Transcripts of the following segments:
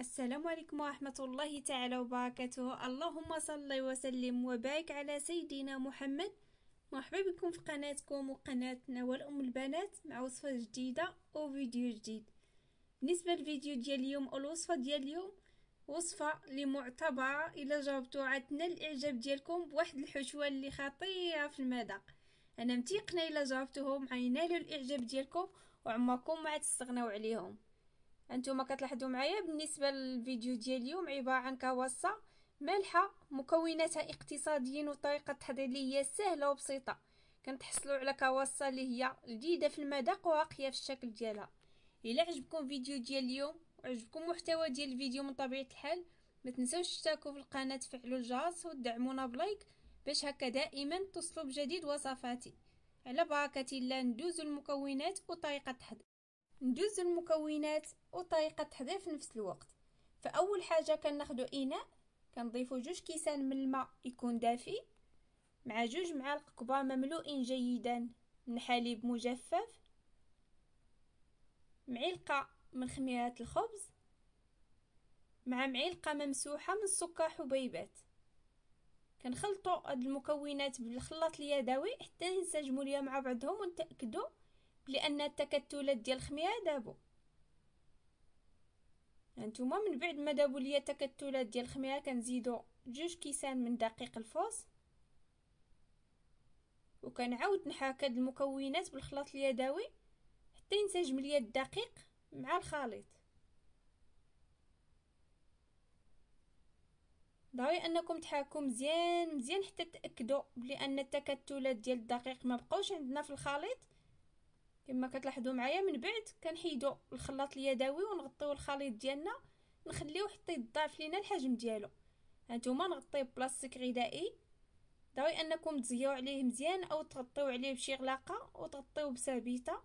السلام عليكم ورحمة الله تعالى وبركاته اللهم صل وسلم وبارك على سيدنا محمد مرحبا بكم في قناتكم وقناة نوال أم البنات مع وصفة جديدة وفيديو فيديو جديد بالنسبة للفيديو ديال اليوم أو الوصفة ديال اليوم وصفة لمعتبرة إلى إلا جربتوها الإعجاب ديالكم بواحد الحشوة اللي خطيرة في المذاق أنا متيقنة إلا جربتوهم غينالوا الإعجاب ديالكم وعمركم ما تستغنوا عليهم انتم كتلاحظوا معايا بالنسبه للفيديو ديال اليوم عباره عن كواصه مالحه مكوناتها اقتصاديين وطريقه تحضير اللي سهله وبسيطه كنتحصلوا على كواصه اللي هي لذيذه في المذاق وراقيه في الشكل ديالها الى عجبكم الفيديو ديال اليوم وعجبكم محتوى ديال الفيديو من طبيعه الحال ما تنساوش تشتركوا في القناه تفعلوا الجرس وتدعمونا بلايك باش هكا دائما توصلوا بجديد وصفاتي على بركه الله ندوزوا المكونات وطريقه التحضير ندوز المكونات وطريقة التحضير في نفس الوقت فأول حاجة كناخدو إناء كنضيفو جوج كيسان من الماء يكون دافي مع جوج معالق كبار مملوئين جيدا من حليب مجفف معلقة من خميرات الخبز مع معلقة ممسوحة من السكر حبيبات كنخلطو هاد المكونات بالخلاط اليدوي حتى ينسجموا ليا مع بعضهم ونتاكدوا لان التكتلات ديال الخميره دابو هانتوما من بعد ما دابو ليا التكتلات ديال الخميره كنزيدو جوج كيسان من دقيق الفوس وكنعاود نحاك هاد المكونات بالخلاط اليدوي حتى ينسجم ليا الدقيق مع الخليط ضروري انكم تحاكوا مزيان مزيان حتى تاكدوا بلي ان التكتلات ديال الدقيق ما بقاوش عندنا في الخليط كما كتلاحظوا معايا من بعد كنحيدو الخلاط اليدوي ونغطيو الخليط ديالنا نخليوه حتى يتضاعف لينا الحجم ديالو هانتوما نغطيه بلاستيك غذائي ضروري انكم تزيو عليه مزيان او تغطيو عليه بشي غلاقه وتغطيو بسابيطه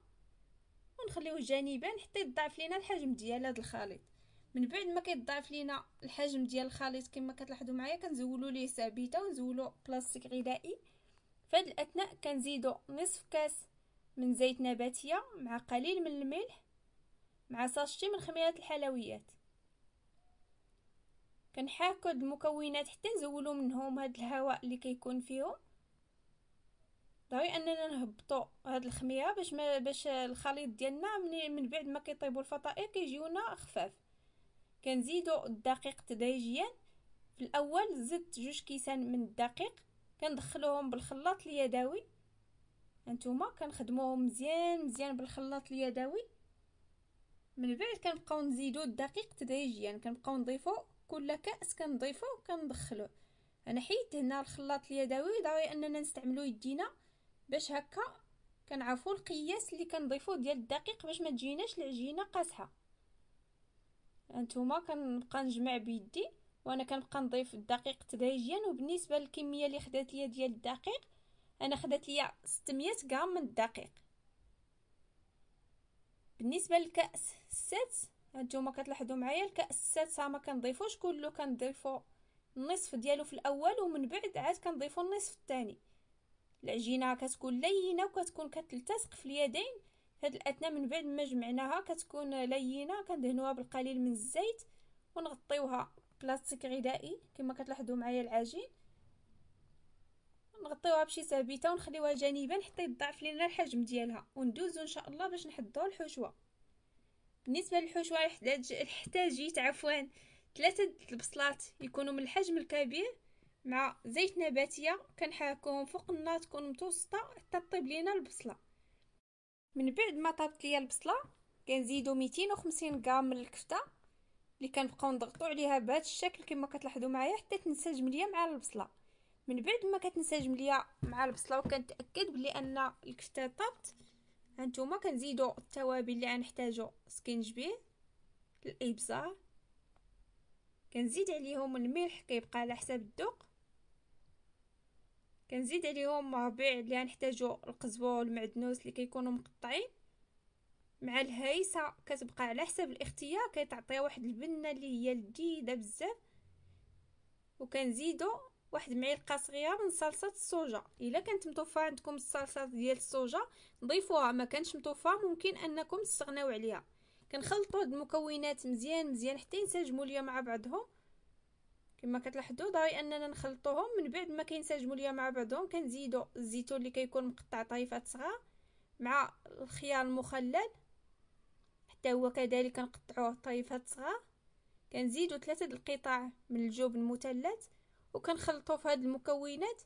ونخليوه جانبا حتى يتضاعف لينا الحجم ديال هذا الخليط من بعد ما كيضاعف لينا الحجم ديال الخليط كما كتلاحظوا معايا كنزولو ليه سابيطه ونزولوا بلاستيك غذائي فهاد الاثناء كنزيدو نصف كاس من زيت نباتية مع قليل من الملح مع ساشتي من خميرة الحلويات كنحاكو هاد المكونات حتى نزولو منهم هاد الهواء اللي كيكون فيهم ضروري اننا نهبطو هاد الخميره باش ما باش الخليط ديالنا من, من بعد ما كيطيبو الفطائر كيجيونا خفاف كنزيدو الدقيق تدريجيا في الاول زدت جوج كيسان من الدقيق كندخلوهم بالخلاط اليدوي هانتوما كنخدموهم مزيان مزيان بالخلاط اليدوي من بعد كنبقاو نزيدو الدقيق تدريجيا يعني كنبقاو نضيفو كل كأس كنضيفو كندخلو انا حيت هنا الخلاط اليدوي ضروري اننا نستعملو يدينا باش هكا كنعرفو القياس اللي كنضيفو ديال الدقيق باش ما تجيناش العجينه قاسحه انتوما كنبقى نجمع بيدي وانا كنبقى نضيف الدقيق تدريجيا وبالنسبه للكميه اللي خدات ليا ديال الدقيق انا خدت ليا 600 غرام من الدقيق بالنسبه للكاس السادس هانتوما كتلاحظوا معايا الكاس السادس ما كنضيفوش كله كنضيفو النصف ديالو في الاول ومن بعد عاد كنضيفو النصف الثاني العجينه كتكون لينه وكتكون كتلتصق في اليدين هاد الاثناء من بعد ما جمعناها كتكون لينه كندهنوها بالقليل من الزيت ونغطيوها بلاستيك غذائي كما كتلاحظوا معايا العجين نغطيوها بشي سابيته ونخليوها جانبا حتى يضعف لينا الحجم ديالها وندوزو ان شاء الله باش نحضو الحشوه بالنسبه للحشوه احتاجيت عفوا ثلاثه البصلات يكونوا من الحجم الكبير مع زيت نباتيه كنحاكم فوق النار تكون متوسطه حتى طيب لينا البصله من بعد ما طابت ليا البصله كنزيدو 250 غرام من الكفته اللي كنبقاو نضغطو عليها بهذا الشكل كما كتلاحظوا معايا حتى تنسجم ليا مع البصله من بعد ما كتنسجم ليا مع البصله وكنتاكد بلي ان الكفته طابت هانتوما كنزيدو التوابل اللي غنحتاجو سكنجبير الابزار كنزيد عليهم الملح كيبقى على حساب الذوق كنزيد عليهم ربيع اللي غنحتاجو القزبر المعدنوس اللي كيكونوا مقطعين مع الهيسه كتبقى على حسب الاختيار كتعطي واحد البنه اللي هي لذيذه بزاف وكنزيدو واحد معلقه صغيره من صلصه الصوجا الا كانت متوفره عندكم الصلصه ديال الصوجا ضيفوها ما كانش متوفره ممكن انكم تستغناو عليها كنخلطوا هاد المكونات مزيان مزيان حتى ينسجموا ليا مع بعضهم كما كتلاحظوا ضروري اننا نخلطوهم من بعد ما كينسجموا ليا مع بعضهم كنزيدوا الزيتون اللي كيكون مقطع طريفات صغار مع الخيار المخلل حتى هو كذلك نقطعوه طريفات صغار كنزيدوا ثلاثه القطع من الجبن المثلث وكنخلطو في هاد المكونات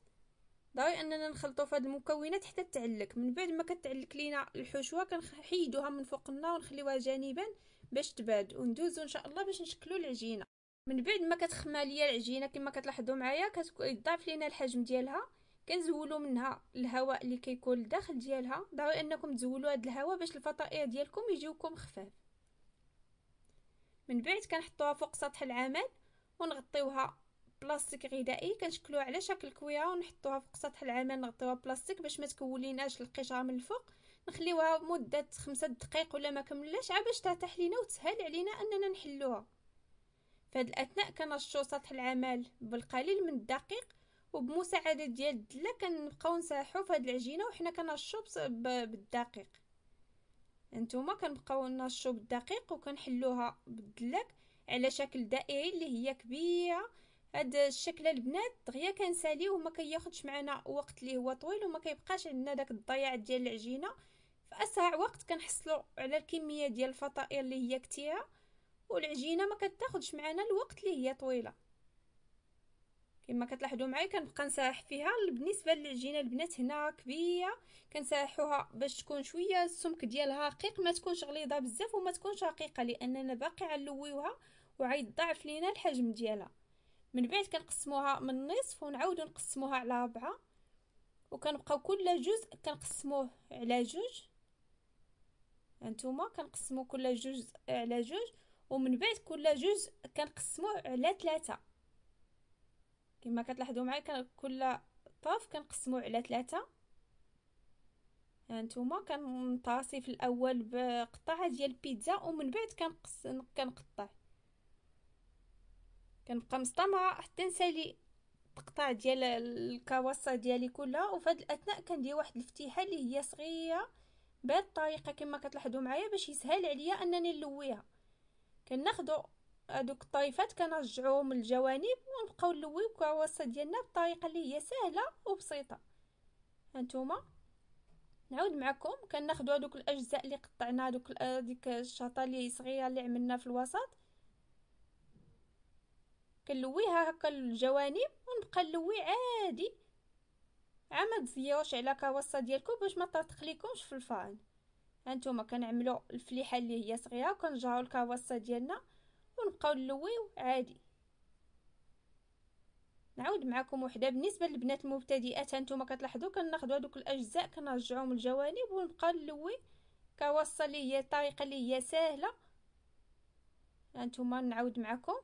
ضروري اننا نخلطو في هاد المكونات حتى تعلك من بعد ما كتعلك لينا الحشوه كنحيدوها من فوق النار ونخليوها جانبا باش تباد وندوزو ان شاء الله باش نشكلو العجينه من بعد ما كتخمى ليا العجينه كما كتلاحظوا معايا كيضاعف لينا الحجم ديالها كنزولو منها الهواء اللي كيكون الداخل ديالها ضروري انكم تزولوا هاد الهواء باش الفطائر ديالكم يجيوكم خفاف من بعد كنحطوها فوق سطح العمل ونغطيوها بلاستيك غذائي كنشكلوه على شكل كويره ونحطوها فوق سطح العمل نغطيوها بلاستيك باش ما تكوليناش القشره من الفوق نخليوها مده خمسة دقائق ولا ما كملاش عا باش ترتاح لينا وتسهل علينا اننا نحلوها فهاد الاثناء كنرشو سطح العمل بالقليل من الدقيق وبمساعده ديال الدله كنبقاو نساحو في هاد العجينه وحنا كنرشو بالدقيق انتوما كنبقاو نرشو بالدقيق وكنحلوها بالدلك على شكل دائري اللي هي كبيره هاد الشكل البنات دغيا كنساليو وما كياخذش معنا وقت اللي هو طويل وما كيبقاش عندنا داك الضياع ديال العجينه في اسرع وقت كنحصلوا على الكميه ديال الفطائر اللي هي كثيره والعجينه ما كتاخذش معنا الوقت اللي هي طويله كما كتلاحظوا معايا كنبقى نساح فيها بالنسبه للعجينه البنات هنا كبيره كنساحوها باش تكون شويه السمك ديالها رقيق ما تكونش غليظه بزاف وما تكونش رقيقه لاننا باقي علويوها وعيد ضعف لينا الحجم ديالها من بعد كنقسموها من نصف ونعاودو نقسموها على ربعة وكنبقاو كل جزء كنقسموه على جوج هانتوما كنقسمو كل جزء على جوج ومن بعد كل جزء كنقسموه على ثلاثة كما كتلاحظوا معايا كل طرف كنقسموه على ثلاثة هانتوما كنطاسي في الاول بقطعه ديال البيتزا ومن بعد كنقطع كنبقى مصطمعه حتى نسالي التقطاع ديال الكواصة ديالي كلها وفي هاد الاثناء كندير واحد الفتيحه اللي هي صغيره بهاد الطريقه كما كتلاحظوا معايا باش يسهل عليا انني نلويها كناخدو هادوك الطريفات كنرجعوهم للجوانب ونبقاو نلويو الكواصة ديالنا بطريقه اللي هي سهله وبسيطه هانتوما نعاود معكم كناخدو هادوك الاجزاء اللي قطعنا هادوك ديك الشاطه اللي صغيره اللي عملنا في الوسط كنلويها هكا الجوانب ونبقى نلوي عادي عما تزيوش على كاوصه ديالكم باش ما تتخليكمش في الفرن هانتوما كنعملوا الفليحه اللي هي صغيره وكنجهروا الكاوصه ديالنا ونبقاو نلويو عادي نعاود معكم وحده بالنسبه للبنات المبتدئات هانتوما كتلاحظوا كناخذوا هذوك الاجزاء كنرجعوهم الجوانب ونبقى نلوي كوصه اللي هي الطريقه اللي هي سهله هانتوما نعاود معكم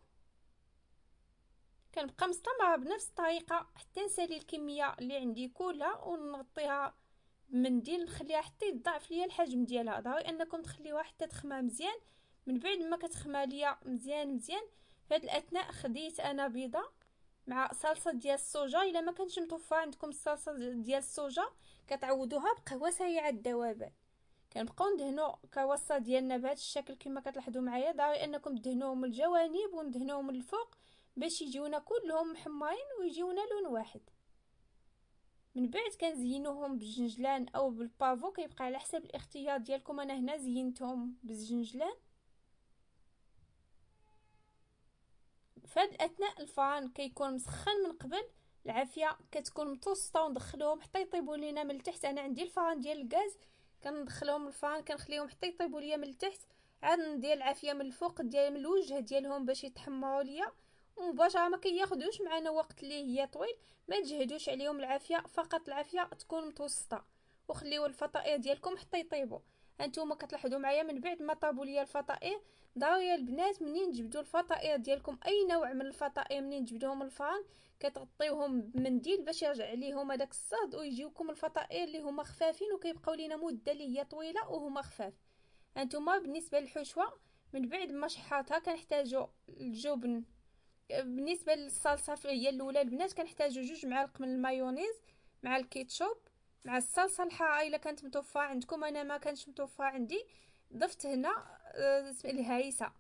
كنبقى مستمرة بنفس الطريقة حتى نسالي الكمية اللي عندي كلها ونغطيها بمنديل نخليها حتى يضعف ليا الحجم ديالها ضروري انكم تخليوها حتى تخمى مزيان من بعد ما كتخمى ليا مزيان مزيان في هاد الاثناء خديت انا بيضه مع صلصه ديال السوجا الا ما كانتش متوفره عندكم الصلصه ديال السوجا كتعوضوها بقهوه سريعه الذوبان كنبقاو ندهنو كوصه ديالنا بهذا الشكل كما كتلاحظوا معايا ضروري انكم تدهنوهم الجوانب وندهنوهم الفوق باش يجيونا كلهم محمرين ويجيونا لون واحد من بعد كنزينوهم بالجنجلان او بالبافو كيبقى على حسب الاختيار ديالكم انا هنا زينتهم بالجنجلان فهاد اثناء الفران كيكون مسخن من قبل العافيه كتكون متوسطه وندخلوهم حتى يطيبوا لينا من التحت انا عندي الفران ديال الغاز كندخلهم الفران كنخليهم حتى يطيبوا ليا من التحت عاد ندير العافيه من الفوق ديال من الوجه ديالهم باش يتحمروا ليا مباشره ما كياخذوش معنا وقت اللي هي طويل ما تجهدوش عليهم العافيه فقط العافيه تكون متوسطه وخليو الفطائر ديالكم حتى يطيبوا انتم كتلاحظوا معايا من بعد ما طابوا ليا الفطائر يا البنات منين تجبدوا الفطائر ديالكم اي نوع من الفطائر منين تجبدوهم الفرن كتغطيوهم بمنديل باش يرجع ليهم هذاك الصهد ويجيوكم الفطائر اللي هما خفافين وكيبقاو لينا مده اللي هي طويله وهما خفاف انتم بالنسبه للحشوه من بعد ما شحاتها كنحتاجوا الجبن بالنسبه للصلصه هي الاولى البنات كنحتاجو جوج معالق من المايونيز مع الكيتشوب مع الصلصه الحاره آه، الا كانت متوفره عندكم انا ما كانش متوفره عندي ضفت هنا آه، الهريسه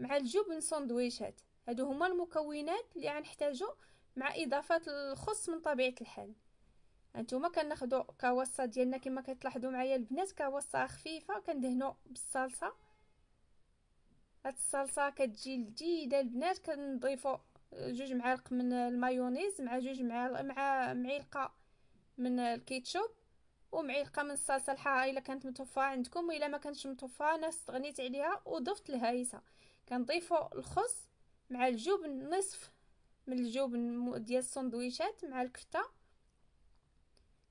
مع الجبن سندويشات هادو هما المكونات اللي غنحتاجو مع اضافه الخص من طبيعه الحال هانتوما كناخدو كوصه ديالنا كما كتلاحظوا معايا البنات كوصه خفيفه كندهنو بالصلصه هاد الصلصه كتجي لذيذه البنات كنضيفو جوج معالق من المايونيز مع جوج معالق مع معلقه من الكيتشوب ومعلقه من الصلصه الحاره الا كانت متوفره عندكم والا ما كانتش متوفره انا استغنيت عليها وضفت الهريسه كنضيفو الخس مع الجبن نصف من الجبن ديال السندويشات مع الكفته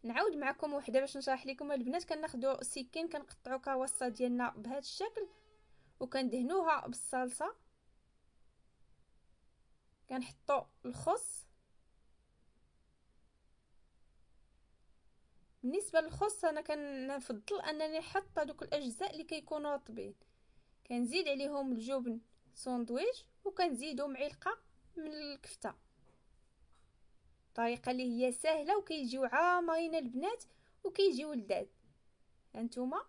نعاود معكم وحده باش نشرح لكم البنات كناخذوا سكين كنقطعوا كواصه ديالنا بهذا الشكل وكندهنوها بالصلصه كنحطو الخص بالنسبه للخص انا كنفضل انني نحط دوك الاجزاء اللي كيكونوا طبيين كنزيد عليهم الجبن ساندويتش وكنزيدو معلقه من الكفته طريقه اللي هي سهله وكيجيو عامرين البنات وكيجيو لذاذ هانتوما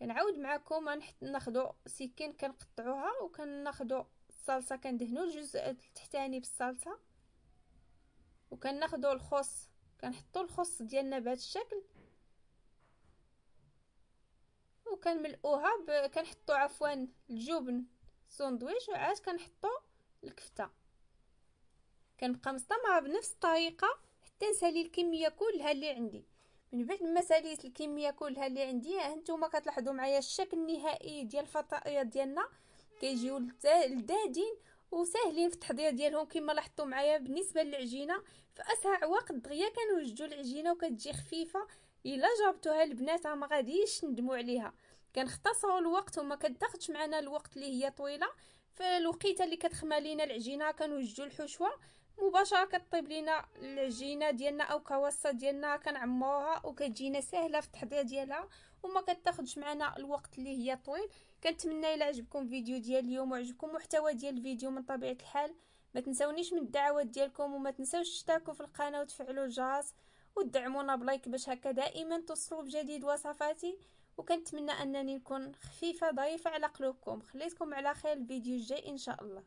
كنعاود معكم ناخذ سكين كنقطعوها وكناخذ الصلصه كندهنوا الجزء التحتاني بالصلصه وكناخذوا الخص كنحطوا الخص ديالنا بهذا الشكل وكنملؤوها ب... كنحطوا عفوا الجبن ساندويتش وعاد كنحطوا الكفته كنبقى مستمره بنفس الطريقه حتى نسالي الكميه كلها اللي عندي من بعد المساليس الكميه كلها اللي عندي هانتوما كتلاحظوا معايا الشكل النهائي ديال الفطائيات ديالنا كيجيو لذادين وساهلين في التحضير ديالهم كما لاحظتوا معايا بالنسبه للعجينه في اسرع وقت دغيا كنوجدوا العجينه وكتجي خفيفه الا جربتوها البنات ما غاديش ندموا عليها كنختصروا الوقت وما كتاخذش معنا الوقت اللي هي طويله فالوقيته اللي كتخمى لينا العجينه كنوجدوا الحشوه مباشره كطيب لينا العجينه ديالنا او كوصه ديالنا كنعموها وكتجينا سهله في التحضير ديالها وما كتاخذش معنا الوقت اللي هي طويل كنتمنى الا عجبكم الفيديو ديال اليوم وعجبكم محتوى ديال الفيديو من طبيعه الحال ما تنسونيش من الدعوات ديالكم وما تنسوش تشتركوا في القناه وتفعلوا الجرس ودعمونا بلايك باش هكا دائما توصلوا بجديد وصفاتي وكنتمنى انني نكون خفيفه ضيفة على قلوبكم خليتكم على خير الفيديو الجاي ان شاء الله